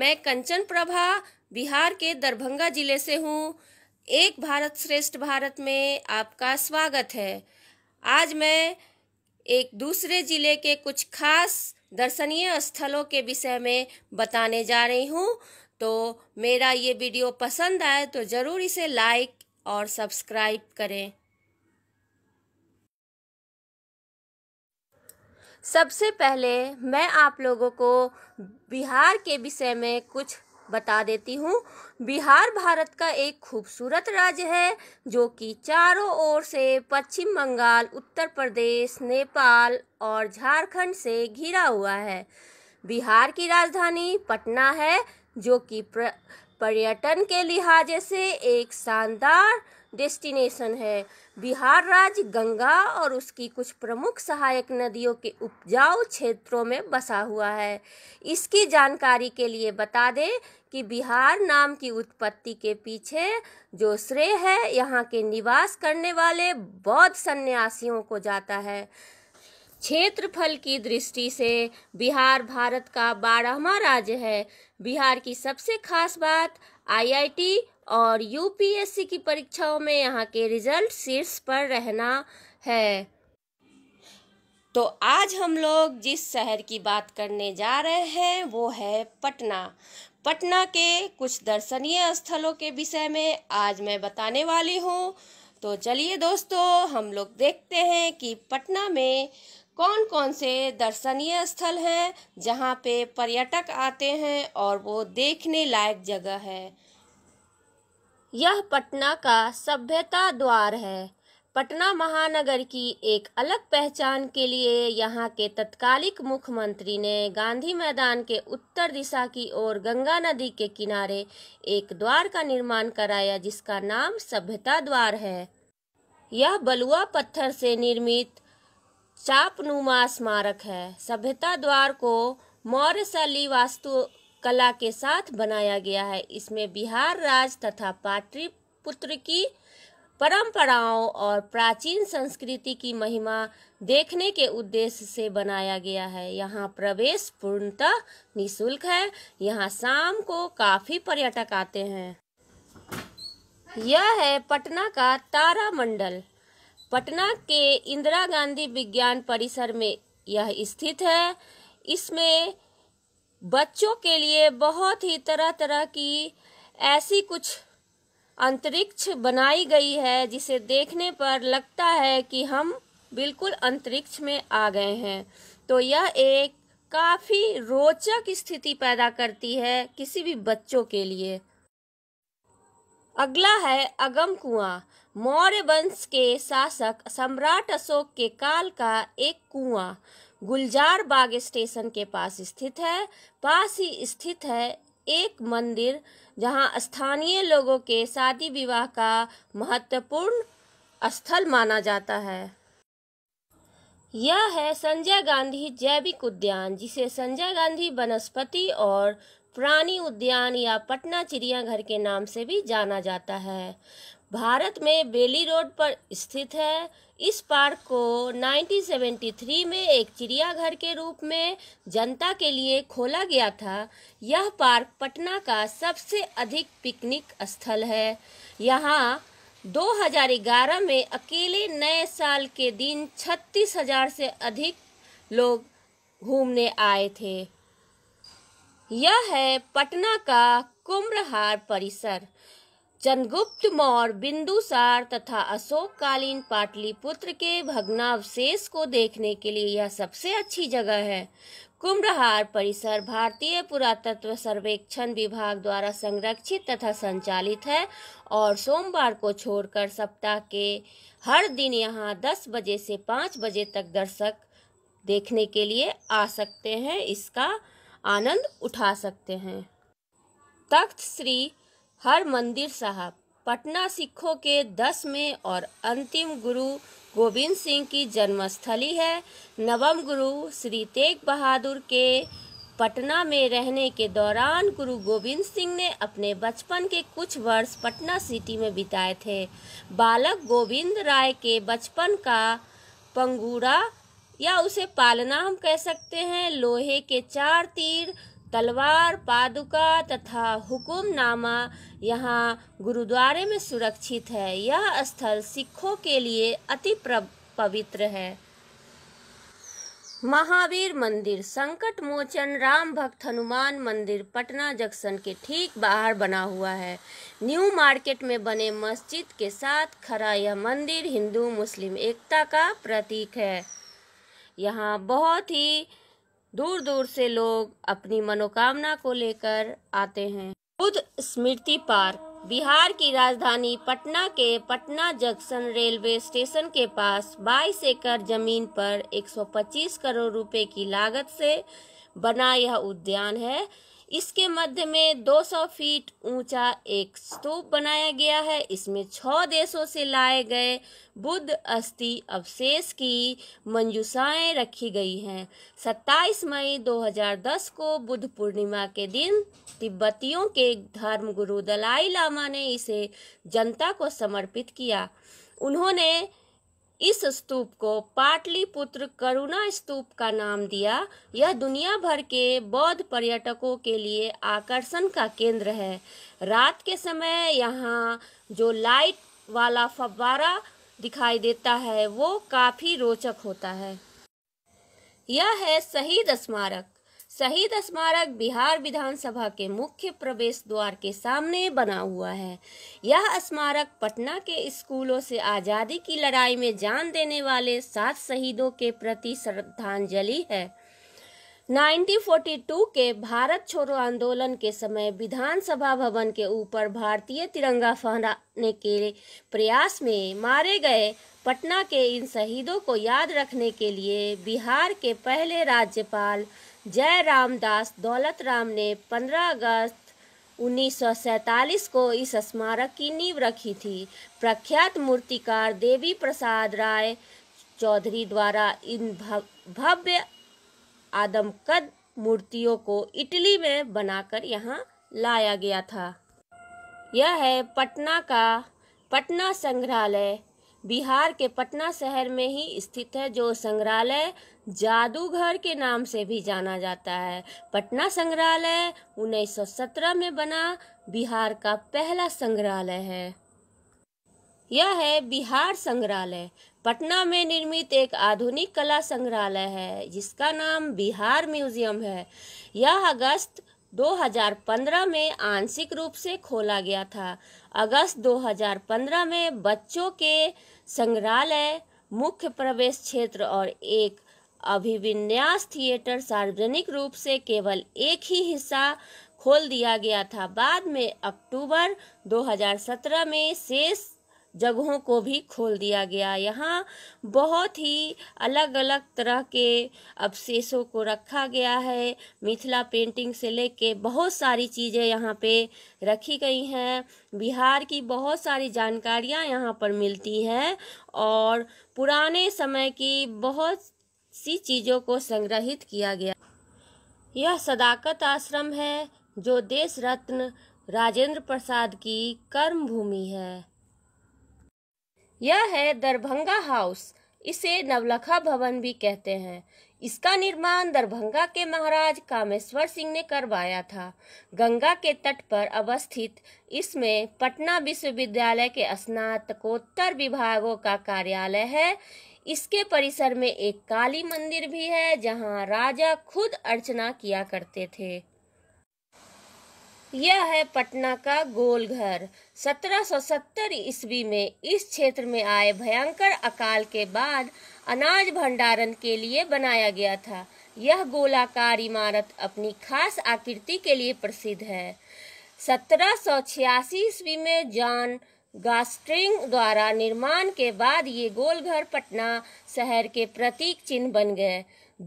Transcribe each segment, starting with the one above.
मैं कंचन प्रभा बिहार के दरभंगा जिले से हूँ एक भारत श्रेष्ठ भारत में आपका स्वागत है आज मैं एक दूसरे जिले के कुछ खास दर्शनीय स्थलों के विषय में बताने जा रही हूँ तो मेरा ये वीडियो पसंद आए तो ज़रूर इसे लाइक और सब्सक्राइब करें सबसे पहले मैं आप लोगों को बिहार के विषय में कुछ बता देती हूँ बिहार भारत का एक खूबसूरत राज्य है जो कि चारों ओर से पश्चिम बंगाल उत्तर प्रदेश नेपाल और झारखंड से घिरा हुआ है बिहार की राजधानी पटना है जो कि पर्यटन के लिहाजे से एक शानदार डेस्टिनेशन है बिहार राज्य गंगा और उसकी कुछ प्रमुख सहायक नदियों के उपजाऊ क्षेत्रों में बसा हुआ है इसकी जानकारी के लिए बता दें कि बिहार नाम की उत्पत्ति के पीछे जो श्रेय है यहाँ के निवास करने वाले बौद्ध सन्यासियों को जाता है क्षेत्रफल की दृष्टि से बिहार भारत का बारहवा राज्य है बिहार की सबसे खास बात आईआईटी और यूपीएससी की परीक्षाओं में यहाँ के रिजल्ट शीर्ष पर रहना है तो आज हम लोग जिस शहर की बात करने जा रहे हैं वो है पटना पटना के कुछ दर्शनीय स्थलों के विषय में आज मैं बताने वाली हूँ तो चलिए दोस्तों हम लोग देखते हैं कि पटना में कौन कौन से दर्शनीय स्थल हैं जहाँ पे पर्यटक आते हैं और वो देखने लायक जगह है यह पटना का सभ्यता द्वार है पटना महानगर की एक अलग पहचान के लिए यहाँ के तत्कालिक मुख्यमंत्री ने गांधी मैदान के उत्तर दिशा की ओर गंगा नदी के किनारे एक द्वार का निर्माण कराया जिसका नाम सभ्यता द्वार है यह बलुआ पत्थर से निर्मित चापनुमा स्मारक है सभ्यता द्वार को मौर्य शैली वास्तु कला के साथ बनाया गया है इसमें बिहार राज तथा पाटलिपुत्र की परंपराओं और प्राचीन संस्कृति की महिमा देखने के उद्देश्य से बनाया गया है यहाँ प्रवेश पूर्णतः निशुल्क है यहाँ शाम को काफ़ी पर्यटक आते हैं यह है पटना का तारा मंडल पटना के इंदिरा गांधी विज्ञान परिसर में यह स्थित है इसमें बच्चों के लिए बहुत ही तरह तरह की ऐसी कुछ अंतरिक्ष बनाई गई है जिसे देखने पर लगता है कि हम बिल्कुल अंतरिक्ष में आ गए हैं तो यह एक काफ़ी रोचक स्थिति पैदा करती है किसी भी बच्चों के लिए अगला है अगम कुआं मौर्य वंश के शासक सम्राट अशोक के काल का एक कुआं गुलजार बाग स्टेशन के पास स्थित है पास ही स्थित है एक मंदिर जहां स्थानीय लोगों के शादी विवाह का महत्वपूर्ण स्थल माना जाता है यह है संजय गांधी जैविक उद्यान जिसे संजय गांधी वनस्पति और प्राणी उद्यान या पटना चिड़ियाघर के नाम से भी जाना जाता है भारत में बेली रोड पर स्थित है इस पार्क को 1973 में एक चिड़ियाघर के रूप में जनता के लिए खोला गया था यह पार्क पटना का सबसे अधिक पिकनिक स्थल है यहाँ 2011 में अकेले नए साल के दिन 36,000 से अधिक लोग घूमने आए थे यह है पटना का कुम्भहार परिसर चंद्रगुप्त मौर्य बिंदुसार तथा कालीन पाटलिपुत्र के भग्नावशेष को देखने के लिए यह सबसे अच्छी जगह है कुम्भहार परिसर भारतीय पुरातत्व सर्वेक्षण विभाग द्वारा संरक्षित तथा संचालित है और सोमवार को छोड़कर सप्ताह के हर दिन यहाँ 10 बजे से 5 बजे तक दर्शक देखने के लिए आ सकते हैं इसका आनंद उठा सकते हैं तख्त श्री हर मंदिर साहब पटना सिखों के दसवें और अंतिम गुरु गोविंद सिंह की जन्मस्थली है नवम गुरु श्री तेग बहादुर के पटना में रहने के दौरान गुरु गोविंद सिंह ने अपने बचपन के कुछ वर्ष पटना सिटी में बिताए थे बालक गोविंद राय के बचपन का पंगूड़ा या उसे पालना हम कह सकते हैं लोहे के चार तीर तलवार पादुका तथा हुक्मनामा यहाँ गुरुद्वारे में सुरक्षित है यह स्थल सिखों के लिए अति पवित्र है महावीर मंदिर संकट मोचन राम भक्त हनुमान मंदिर पटना जंक्शन के ठीक बाहर बना हुआ है न्यू मार्केट में बने मस्जिद के साथ खड़ा यह मंदिर हिंदू मुस्लिम एकता का प्रतीक है यहाँ बहुत ही दूर दूर से लोग अपनी मनोकामना को लेकर आते हैं बुद्ध स्मृति पार्क बिहार की राजधानी पटना के पटना जंक्शन रेलवे स्टेशन के पास 22 एकड़ जमीन पर 125 करोड़ रुपए की लागत से बना यह उद्यान है इसके मध्य में 200 फीट ऊंचा एक स्तूप बनाया गया है इसमें छह देशों से लाए गए बुद्ध अस्थि अवशेष की मंजूषाएं रखी गई हैं 27 मई 2010 को बुद्ध पूर्णिमा के दिन तिब्बतियों के धर्मगुरु दलाई लामा ने इसे जनता को समर्पित किया उन्होंने इस स्तूप को पाटलिपुत्र करुणा स्तूप का नाम दिया यह दुनिया भर के बौद्ध पर्यटकों के लिए आकर्षण का केंद्र है रात के समय यहाँ जो लाइट वाला फव्वारा दिखाई देता है वो काफ़ी रोचक होता है यह है शहीद स्मारक शहीद स्मारक बिहार विधानसभा के मुख्य प्रवेश द्वार के सामने बना हुआ है यह स्मारक पटना के स्कूलों से आज़ादी की लड़ाई में जान देने वाले सात शहीदों के प्रति श्रद्धांजलि है 1942 के भारत छोड़ो आंदोलन के समय विधानसभा भवन के ऊपर भारतीय तिरंगा फहराने के प्रयास में मारे गए पटना के इन शहीदों को याद रखने के लिए बिहार के पहले राज्यपाल जय रामदास दौलत राम ने 15 अगस्त 1947 को इस स्मारक की नींव रखी थी प्रख्यात मूर्तिकार देवी प्रसाद राय चौधरी द्वारा इन भव्य आदमकद मूर्तियों को इटली में बनाकर यहाँ लाया गया था यह है पटना का पटना संग्रहालय बिहार के पटना शहर में ही स्थित है जो संग्रहालय जादूघर के नाम से भी जाना जाता है पटना संग्रहालय 1917 में बना बिहार का पहला संग्रहालय है यह है बिहार संग्रहालय पटना में निर्मित एक आधुनिक कला संग्रहालय है जिसका नाम बिहार म्यूजियम है यह अगस्त 2015 में आंशिक रूप से खोला गया था अगस्त 2015 में बच्चों के संग्रहालय मुख्य प्रवेश क्षेत्र और एक अभिविन्यास थिएटर सार्वजनिक रूप से केवल एक ही हिस्सा खोल दिया गया था बाद में अक्टूबर 2017 में शेष जगहों को भी खोल दिया गया यहाँ बहुत ही अलग अलग तरह के अवशेषों को रखा गया है मिथिला पेंटिंग से लेके बहुत सारी चीज़ें यहाँ पे रखी गई हैं बिहार की बहुत सारी जानकारियाँ यहाँ पर मिलती हैं और पुराने समय की बहुत सी चीज़ों को संग्रहित किया गया यह सदाकत आश्रम है जो देश रत्न राजेंद्र प्रसाद की कर्म भूमि है यह है दरभंगा हाउस इसे नवलखा भवन भी कहते हैं इसका निर्माण दरभंगा के महाराज कामेश्वर सिंह ने करवाया था गंगा के तट पर अवस्थित इसमें पटना विश्वविद्यालय के स्नातकोत्तर विभागों का कार्यालय है इसके परिसर में एक काली मंदिर भी है जहां राजा खुद अर्चना किया करते थे यह है पटना का गोलघर 1770 ईस्वी में इस क्षेत्र में आए भयंकर अकाल के बाद अनाज भंडारण के लिए बनाया गया था यह गोलाकार इमारत अपनी खास आकृति के लिए प्रसिद्ध है 1786 ईस्वी में जॉन गास्ट्रिंग द्वारा निर्माण के बाद ये गोलघर पटना शहर के प्रतीक चिन्ह बन गए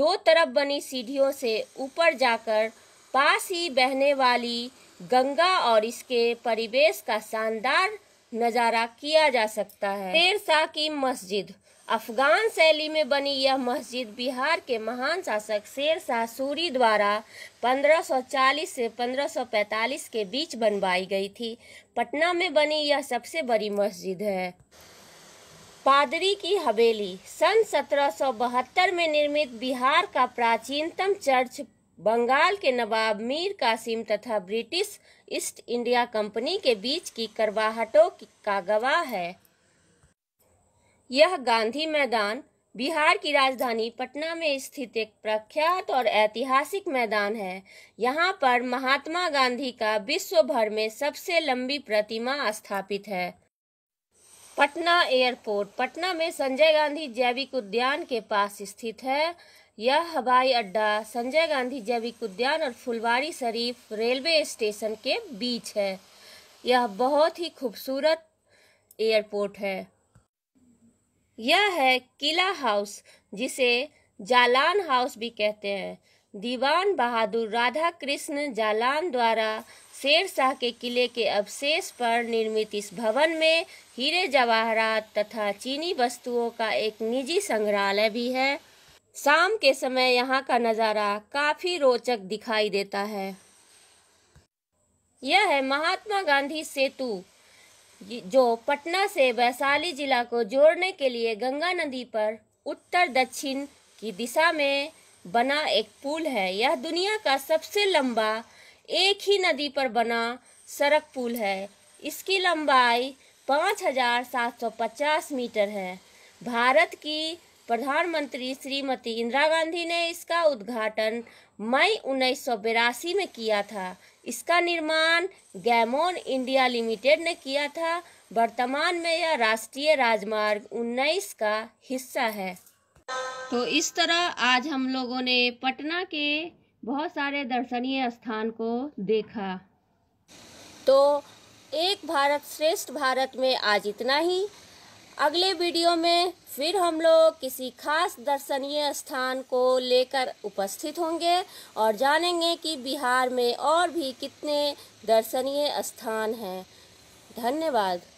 दो तरफ बनी सीढ़ियों से ऊपर जाकर पास ही बहने वाली गंगा और इसके परिवेश का शानदार नज़ारा किया जा सकता है शेर शाह की मस्जिद अफगान शैली में बनी यह मस्जिद बिहार के महान शासक शेर शाह सूरी द्वारा 1540 से 1545 के बीच बनवाई गई थी पटना में बनी यह सबसे बड़ी मस्जिद है पादरी की हवेली सन 1772 में निर्मित बिहार का प्राचीनतम चर्च बंगाल के नवाब मीर कासिम तथा ब्रिटिश ईस्ट इंडिया कंपनी के बीच की करवाहटों का गवाह है यह गांधी मैदान बिहार की राजधानी पटना में स्थित एक प्रख्यात और ऐतिहासिक मैदान है यहाँ पर महात्मा गांधी का विश्व भर में सबसे लंबी प्रतिमा स्थापित है पटना एयरपोर्ट पटना में संजय गांधी जैविक उद्यान के पास स्थित है यह हवाई अड्डा संजय गांधी जैविक उद्यान और फुलवारी शरीफ रेलवे स्टेशन के बीच है यह बहुत ही खूबसूरत एयरपोर्ट है यह है किला हाउस जिसे जालान हाउस भी कहते हैं दीवान बहादुर राधा कृष्ण जालान द्वारा शेर शाह के किले के अवशेष पर निर्मित इस भवन में हीरे जवाहरात तथा चीनी वस्तुओं का एक निजी संग्रहालय भी है शाम के समय यहाँ का नज़ारा काफ़ी रोचक दिखाई देता है यह है महात्मा गांधी सेतु जो पटना से वैशाली जिला को जोड़ने के लिए गंगा नदी पर उत्तर दक्षिण की दिशा में बना एक पुल है यह दुनिया का सबसे लंबा एक ही नदी पर बना सड़क पुल है इसकी लंबाई 5750 मीटर है भारत की प्रधानमंत्री श्रीमती इंदिरा गांधी ने इसका उद्घाटन मई उन्नीस में किया था इसका निर्माण गैमोन इंडिया लिमिटेड ने किया था वर्तमान में यह राष्ट्रीय राजमार्ग 19 का हिस्सा है तो इस तरह आज हम लोगों ने पटना के बहुत सारे दर्शनीय स्थान को देखा तो एक भारत श्रेष्ठ भारत में आज इतना ही अगले वीडियो में फिर हम लोग किसी खास दर्शनीय स्थान को लेकर उपस्थित होंगे और जानेंगे कि बिहार में और भी कितने दर्शनीय स्थान हैं धन्यवाद